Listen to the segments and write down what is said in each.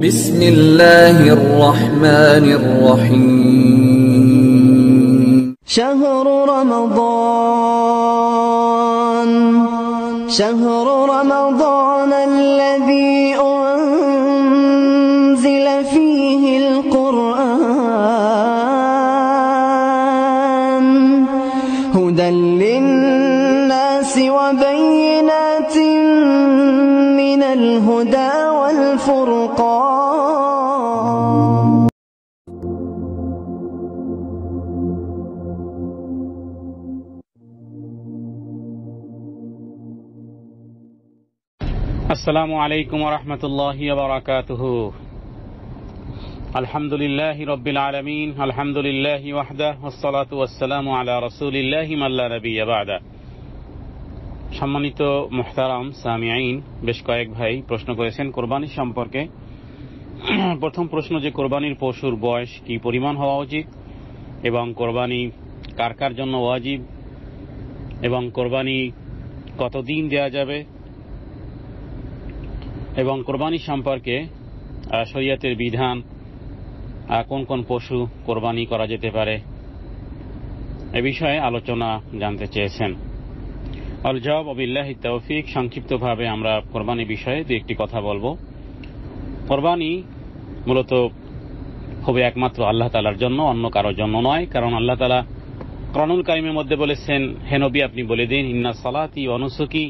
بسم الله الرحمن الرحيم شهر رمضان شهر رمضان আসসালামু আলাইকুম রহমতুল্লাহি বারাকাতুহু আলহামদুলিল্লাহ রব্বিল আলমিন আলহামদুলিল্লাহ ওয়াহদা ওসলাতু ওয়াসসালামু আলা রসুলিল্লাহ মাল্লা সম্মানিত মোহতারাম সামিআইন বেশ কয়েক ভাই প্রশ্ন করেছেন কোরবানি সম্পর্কে প্রথম প্রশ্ন যে কোরবানির পশুর বয়স কি পরিমাণ হওয়া উচিত এবং কোরবানি কার কার জন্য ওয়াজিব এবং কোরবানি কতদিন দেয়া যাবে এবং কোরবানি সম্পর্কে শরিয়াতের বিধান কোন কোন পশু কোরবানি করা যেতে পারে এ বিষয়ে আলোচনা জানতে চেয়েছেন অল জব অবিল্লাহ তৌফিক সংক্ষিপ্তভাবে আমরা কোরবানি বিষয়ে দু একটি কথা বলবো কোরবানি মূলত হবে একমাত্র আল্লাহ তালার জন্য অন্য কারোর জন্য নয় কারণ আল্লাহ তালা ক্রনুল কারিমের মধ্যে বলেছেন হেনবি আপনি বলে দিন ইন্না সালাতি অনুসুকি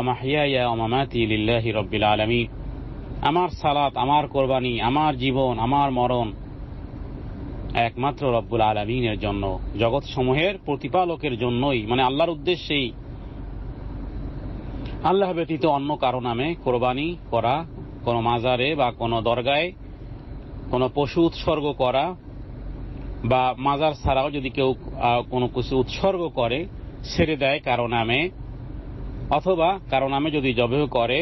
অমামাতি আমার সালাত আমার কোরবানি আমার জীবন আমার মরণ একমাত্র রব্বুল আলমিনের জন্য জগৎ সমূহের প্রতিপালকের জন্যই মানে আল্লাহর উদ্দেশ্যেই আল্লাহ ব্যতীত অন্য কারো নামে কোরবানি করা কোনো মাজারে বা কোনো দরগায় কোনো পশু উৎসর্গ করা বা মাজার ছাড়াও যদি কেউ কোনো কিছু উৎসর্গ করে ছেড়ে দেয় কারো নামে অথবা কারো নামে যদি জবে করে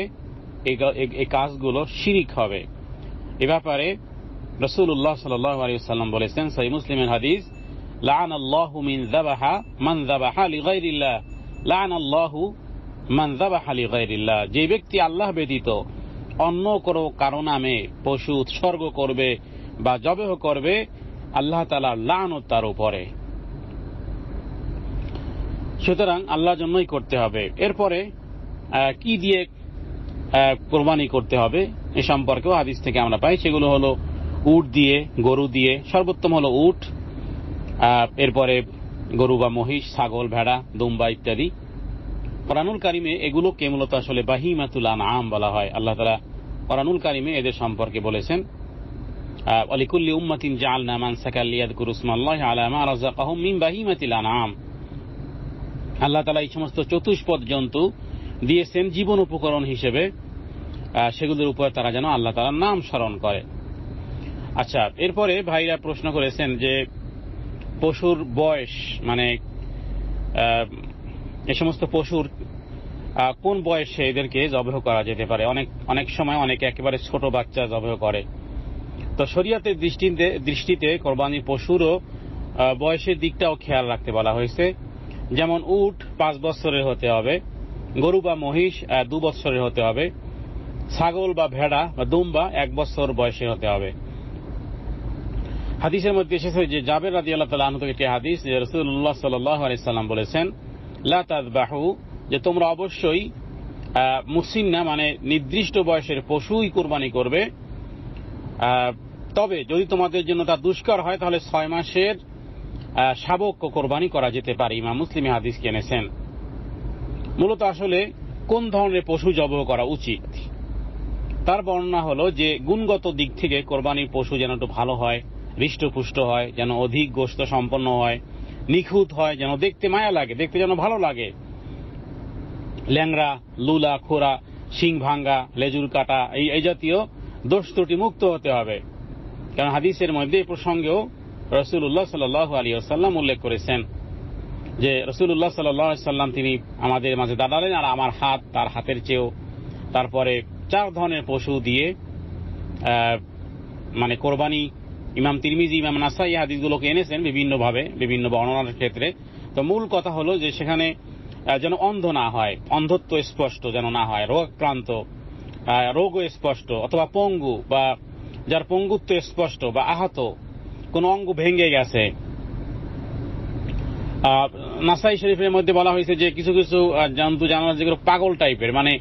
এই কাজগুলো শিরিক হবে এ ব্যাপারে রসুল উল্লাহ সাল্লাম বলেছেন সাই মুসলিমের হাদিস লান আল্লাহ মিন জাবাহা মান জাবাহা লিগাইরিল্লাহ লান আল্লাহ মান জাবাহা লিগাইরিল্লাহ যে ব্যক্তি আল্লাহ ব্যতীত অন্য কোনো কারো নামে পশু উৎসর্গ করবে বা জবেহ করবে আল্লাহ তালা লানত তার উপরে সুতরাং আল্লাহর জন্যই করতে হবে এরপরে কি দিয়ে কোরবানি করতে হবে এ সম্পর্কেও হাদিস থেকে আমরা পাই সেগুলো হলো উট দিয়ে গরু দিয়ে সর্বোত্তম হলো উট এরপরে গরু বা মহিষ ছাগল ভেড়া দুম্বা ইত্যাদি পরানুল কারিমে এগুলোকে মূলত আসলে বাহিমাতুল আম বলা হয় আল্লাহ তালা কোরআনুল কারিমে এদের সম্পর্কে বলেছেন অলিকুল্লি উম্মাতিন জাল নামান সাকাল গুরুসমাল্লাহ কুরুসমাল্লাহ আলামা রাজা মিন বাহিমাতিল আনাম আল্লাহ তালা এই সমস্ত চতুষ্পদ জন্তু দিয়েছেন জীবন উপকরণ হিসেবে সেগুলোর উপর তারা যেন আল্লাহ তালার নাম স্মরণ করে আচ্ছা এরপরে ভাইরা প্রশ্ন করেছেন যে পশুর বয়স মানে এ সমস্ত পশুর কোন বয়সে এদেরকে জবহ করা যেতে পারে অনেক অনেক সময় অনেকে একেবারে ছোট বাচ্চা জবহ করে তো শরিয়াতের দৃষ্টিতে দৃষ্টিতে কোরবানির পশুরও বয়সের দিকটাও খেয়াল রাখতে বলা হয়েছে যেমন উট পাঁচ বছরের হতে হবে গরু বা মহিষ দু বছরের হতে হবে ছাগল বা ভেড়া বা দুম্বা এক বছর বয়সে হতে হবে হাদিসের মধ্যে এসেছে যে জাবের রাজি আল্লাহ তালা আহমদ একটি হাদিস যে রসুল্লাহ সাল্লাম বলেছেন লাহু যে তোমরা অবশ্যই না মানে নির্দিষ্ট বয়সের পশুই কোরবানি করবে তবে যদি তোমাদের জন্য তা দুষ্কর হয় তাহলে ছয় মাসের শাবক কোরবানি করা যেতে পারে ইমাম মুসলিমে হাদিস কিনেছেন মূলত আসলে কোন ধরনের পশু জব করা উচিত তার বর্ণনা হলো যে গুণগত দিক থেকে কোরবানির পশু যেন একটু ভালো হয় হৃষ্টপুষ্ট হয় যেন অধিক গোস্ত সম্পন্ন হয় নিখুঁত হয় যেন দেখতে মায়া লাগে দেখতে যেন ভালো লাগে ল্যাংরা লুলা খোরা সিং ভাঙ্গা লেজুর কাটা এই জাতীয় দোষ ত্রুটি মুক্ত হতে হবে কারণ হাদিসের মধ্যে প্রসঙ্গেও রসুল্লাহ সাল আলী আসাল্লাম উল্লেখ করেছেন যে রসুল্লাহ সাল্লাহ সাল্লাম তিনি আমাদের মাঝে দাঁড়ালেন আর আমার হাত তার হাতের চেয়েও তারপরে চার ধরনের পশু দিয়ে মানে কোরবানি ইমাম তিরমিজি ইমাম নাসা এই হাদিসগুলোকে এনেছেন বিভিন্নভাবে বিভিন্ন বর্ণনার ক্ষেত্রে তো মূল কথা হলো যে সেখানে যেন অন্ধ না হয় অন্ধত্ব স্পষ্ট যেন না হয় রোগাক্রান্ত রোগও স্পষ্ট অথবা পঙ্গু বা যার পঙ্গুত্ব স্পষ্ট বা আহত কোনো অঙ্গ ভেঙে গেছে নাসাই শরীফের মধ্যে বলা হয়েছে যে কিছু কিছু জন্তু জানোয়ার যেগুলো পাগল টাইপের মানে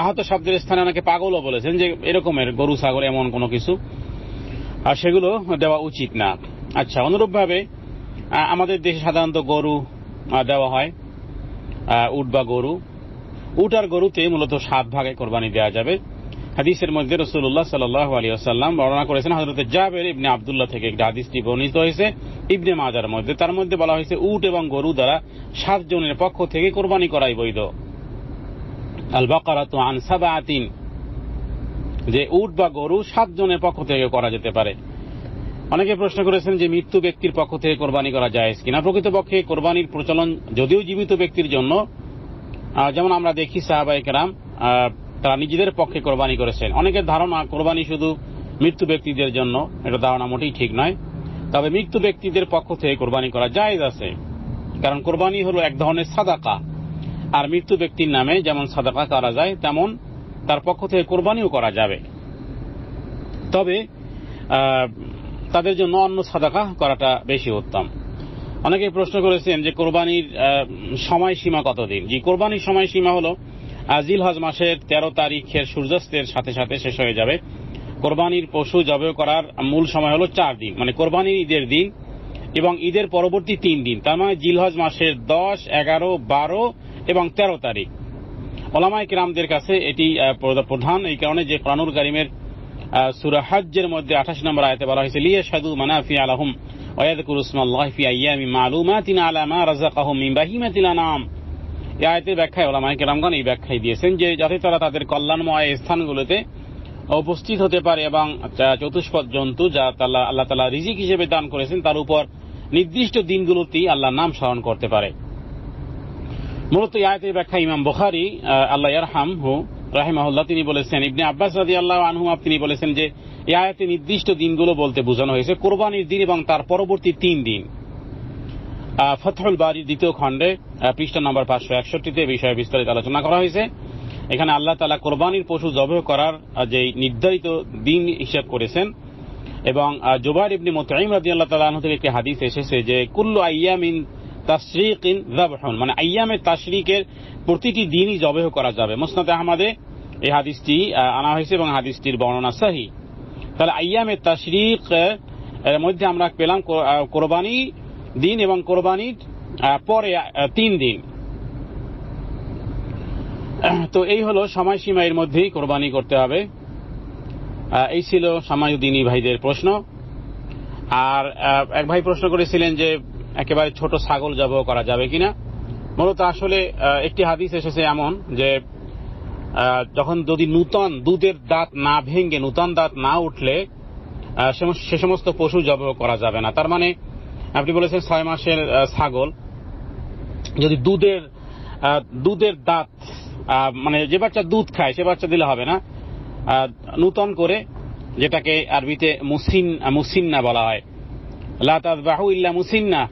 আহত শব্দের স্থানে অনেকে পাগলও বলেছেন যে এরকমের গরু ছাগল এমন কোনো কিছু আর সেগুলো দেওয়া উচিত না আচ্ছা অনুরূপভাবে আমাদের দেশে সাধারণত গরু দেওয়া হয় উট বা গরু উট আর গরুতে মূলত সাত ভাগে কোরবানি দেওয়া যাবে হাদিসের মধ্যে রসুল্লাহ সাল্লাহ আলী আসাল্লাম বর্ণনা করেছেন হজরত জাবের ইবনে আবদুল্লাহ থেকে একটি আদিসটি বর্ণিত হয়েছে ইবনে মাজার মধ্যে তার মধ্যে বলা হয়েছে উট এবং গরু দ্বারা সাতজনের পক্ষ থেকে কোরবানি করাই বৈধ আল বাকারাত আন সাবাতিন যে উট বা গরু সাতজনের পক্ষ থেকে করা যেতে পারে অনেকে প্রশ্ন করেছেন যে মৃত্যু ব্যক্তির পক্ষ থেকে কোরবানি করা যায় কিনা প্রকৃতপক্ষে কোরবানির প্রচলন যদিও জীবিত ব্যক্তির জন্য যেমন আমরা দেখি সাহাবাহিকেরাম তারা নিজেদের পক্ষে কোরবানি করেছেন অনেকের ধারণা কোরবানি শুধু মৃত্যু ব্যক্তিদের জন্য এটা ধারণা মোটেই ঠিক নয় তবে মৃত্যু ব্যক্তিদের পক্ষ থেকে কোরবানি করা জায়েজ আছে কারণ কোরবানি হলো এক ধরনের সাদাকা আর মৃত্যু ব্যক্তির নামে যেমন সাদাকা করা যায় তেমন তার পক্ষ থেকে কোরবানিও করা যাবে তবে তাদের জন্য অন্য সাদাকা করাটা বেশি উত্তম অনেকে প্রশ্ন করেছেন যে কোরবানির সময়সীমা কতদিন জি কোরবানির সময়সীমা হলো হজ মাসের ১৩ তারিখের সূর্যাস্তের সাথে সাথে শেষ হয়ে যাবে কোরবানির পশু জবে করার মূল সময় হলো চার দিন মানে কোরবানির ঈদের দিন এবং ঈদের পরবর্তী তিন দিন তার মানে জিলহজ মাসের দশ এগারো বারো এবং তেরো তারিখ ওলামায় কিরামদের কাছে এটি প্রধান এই কারণে যে কানুর কারিমের সুরাহাজ্যের মধ্যে আঠাশ নম্বর আয়তে বলা হয়েছে লিয়ে সাদু মানাফি আলহম ওয়াদ কুরুসমাল্লাহ ফি আইয়ামি মালুমাতিন আলামা রাজাকাহুম মিন বাহিমাতিল আনাম এ আয়তের ব্যাখ্যায় ওলামাই কেরামগণ এই ব্যাখ্যায় দিয়েছেন যে যাতে তারা তাদের কল্যাণময় স্থানগুলোতে উপস্থিত হতে পারে এবং চতুষ্পদ জন্তু যা তাল্লা আল্লাহ তালা রিজিক হিসেবে দান করেছেন তার উপর নির্দিষ্ট দিনগুলোতেই আল্লাহর নাম স্মরণ করতে পারে মূলত এই আয়তের ব্যাখ্যা ইমাম বুখারি আল্লাহ ইয়ারহাম হু রাহিমাহুল্লাহ তিনি বলেছেন ইবনে আব্বাস রাজি আল্লাহ আনহুমা তিনি বলেছেন যে এই আয়াতে নির্দিষ্ট দিনগুলো বলতে বোঝানো হয়েছে কোরবানির দিন এবং তার পরবর্তী তিন দিন ফতহুল বাড়ির দ্বিতীয় খণ্ডে পৃষ্ঠা নম্বর পাঁচশো একষট্টিতে বিষয়ে বিস্তারিত আলোচনা করা হয়েছে এখানে আল্লাহ তালা কোরবানির পশু জবহ করার যে নির্ধারিত দিন হিসাব করেছেন এবং জোবাইর ইবনি মোতাইম রাজি আল্লাহ তালা থেকে একটি হাদিস এসেছে যে কুল্লু আইয়ামিন তাশরিক ইন জাবহন মানে আইয়ামের তাশরিকের প্রতিটি দিনই জবেহ করা যাবে মোসনাদ আহমদে এই হাদিসটি আনা হয়েছে এবং হাদিসটির বর্ণনা সাহি তাহলে আইয়ামের তাশরিক এর মধ্যে আমরা পেলাম কোরবানি দিন এবং কোরবানির পরে তিন দিন তো এই হলো সময় এর মধ্যেই কোরবানি করতে হবে এই ছিল সামায়ুদ্দিনী ভাইদের প্রশ্ন আর এক ভাই প্রশ্ন করেছিলেন যে একেবারে ছোট ছাগল যাব করা যাবে কিনা মূলত আসলে একটি হাদিস এসেছে এমন যে যখন যদি নূতন দুধের দাঁত না ভেঙে নূতন দাঁত না উঠলে সে সমস্ত পশু জব করা যাবে না তার মানে আপনি বলেছেন ছয় মাসের ছাগল যদি দুধের দুধের দাঁত মানে যে বাচ্চা দুধ খায় সে বাচ্চা দিলে হবে না নূতন করে যেটাকে আরবিতে মুসিন মুসিন্না বলা হয় লাতাদ বাহু ইল্লা মুসিন্না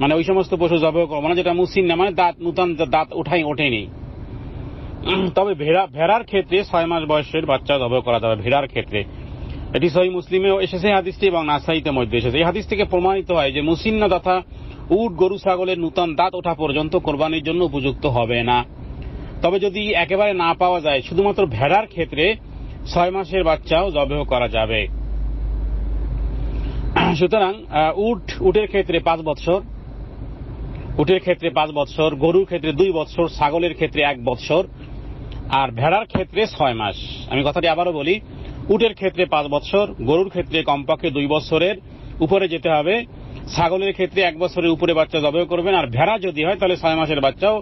মানে ওই সমস্ত পশু জবাই করবো না যেটা মুসিন্না মানে দাঁত নূতন দাঁত ওঠাই ওঠেনি তবে ভেড়া ভেড়ার ক্ষেত্রে ছয় মাস বয়সের বাচ্চা জবাই করা যাবে ভেড়ার ক্ষেত্রে এটি সহি মুসলিমেও এসেছে হাদিসটি এবং নাসাইতে মধ্যে এসেছে এই হাদিস থেকে প্রমাণিত হয় যে মুসিন্ন তথা উট গরু ছাগলের নূতন দাঁত ওঠা পর্যন্ত কোরবানির জন্য উপযুক্ত হবে না তবে যদি একেবারে না পাওয়া যায় শুধুমাত্র ভেড়ার ক্ষেত্রে ছয় মাসের বাচ্চাও জবেহ করা যাবে সুতরাং উট উটের ক্ষেত্রে পাঁচ বৎসর উটের ক্ষেত্রে পাঁচ বৎসর গরুর ক্ষেত্রে দুই বৎসর ছাগলের ক্ষেত্রে এক বৎসর আর ভেড়ার ক্ষেত্রে ছয় মাস আমি কথাটি আবারও বলি উটের ক্ষেত্রে পাঁচ বছর গরুর ক্ষেত্রে কমপক্ষে দুই বছরের উপরে যেতে হবে ছাগলের ক্ষেত্রে এক বছরের উপরে বাচ্চা জবেও করবেন আর ভেড়া যদি হয় তাহলে ছয় মাসের বাচ্চাও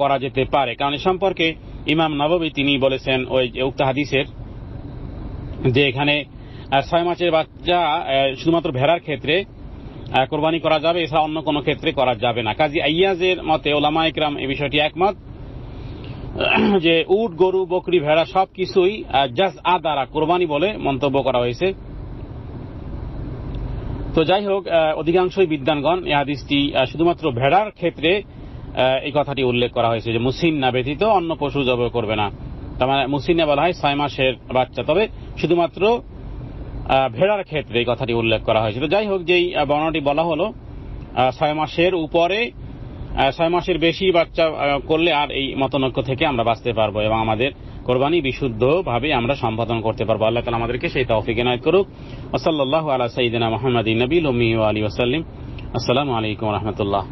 করা যেতে পারে কারণ এ সম্পর্কে ইমাম নববী তিনি বলেছেন ওই উক্ত হাদিসের যে এখানে ছয় মাসের বাচ্চা শুধুমাত্র ভেড়ার ক্ষেত্রে কোরবানি করা যাবে এছাড়া অন্য কোনো ক্ষেত্রে করা যাবে না কাজী আইয়াজের মতে ওলামা ইকরাম এই বিষয়টি একমত যে উট গরু বকরি ভেড়া সব কিছুই জাস্ট আ দ্বারা কোরবানি বলে মন্তব্য করা হয়েছে তো যাই হোক অধিকাংশই বিদ্যানগণ এই শুধুমাত্র ভেড়ার ক্ষেত্রে এই কথাটি উল্লেখ করা হয়েছে যে না ব্যতীত অন্য পশু জব করবে না তার মানে মুসিনে বলা হয় ছয় মাসের বাচ্চা তবে শুধুমাত্র ভেড়ার ক্ষেত্রে এই কথাটি উল্লেখ করা হয়েছে তো যাই হোক যেই বর্ণনাটি বলা হলো ছয় মাসের উপরে ছয় মাসের বেশি বাচ্চা করলে আর এই মতনৈক্য থেকে আমরা বাঁচতে পারবো এবং আমাদের কোরবানি বিশুদ্ধ ভাবে আমরা সম্পাদন করতে পারবো আল্লাহ তালা আমাদেরকে সেই তৌফিক নয় করুক ওসাল্লাহ আলা সঈদিনা মোহাম্মদ নবী লমি আলী ওসাল্লিম আসসালামু আলাইকুম রহমতুল্লাহ